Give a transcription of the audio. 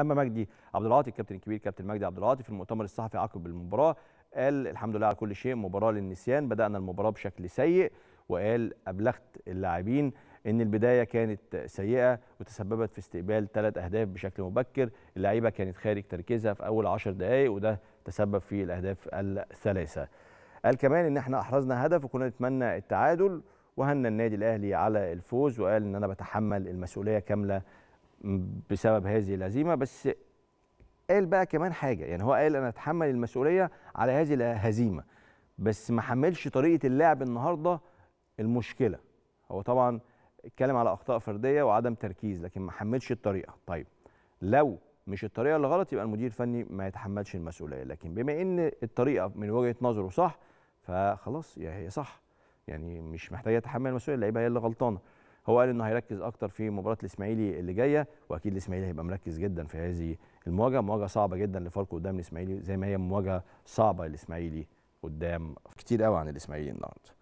اما مجدي عبد العاطي الكابتن الكبير كابتن مجدي عبد العاطي في المؤتمر الصحفي عقب المباراه قال الحمد لله على كل شيء مباراه للنسيان بدانا المباراه بشكل سيء وقال ابلغت اللاعبين ان البدايه كانت سيئه وتسببت في استقبال ثلاث اهداف بشكل مبكر اللعيبه كانت خارج تركيزها في اول 10 دقائق وده تسبب في الاهداف الثلاثه قال كمان ان احنا احرزنا هدف وكنا نتمنى التعادل وهنى النادي الاهلي على الفوز وقال ان انا بتحمل المسؤوليه كامله بسبب هذه الهزيمه بس قال بقى كمان حاجه يعني هو قال انا اتحمل المسؤوليه على هذه الهزيمه بس ما حملش طريقه اللعب النهارده المشكله هو طبعا اتكلم على اخطاء فرديه وعدم تركيز لكن ما حملش الطريقه طيب لو مش الطريقه اللي غلط يبقى المدير الفني ما يتحملش المسؤوليه لكن بما ان الطريقه من وجهه نظره صح فخلاص هي صح يعني مش محتاجه يتحمل المسؤوليه اللعيبه هي اللي غلطانه هو قال انه هيركز اكتر في مباراه الاسماعيلي اللي جايه واكيد الاسماعيلي هيبقى مركز جدا في هذه المواجهه مواجهه صعبه جدا لفاركو قدام الاسماعيلي زي ما هي مواجهه صعبه للاسماعيلي قدام كتير قوي عن الاسماعيلي النهارده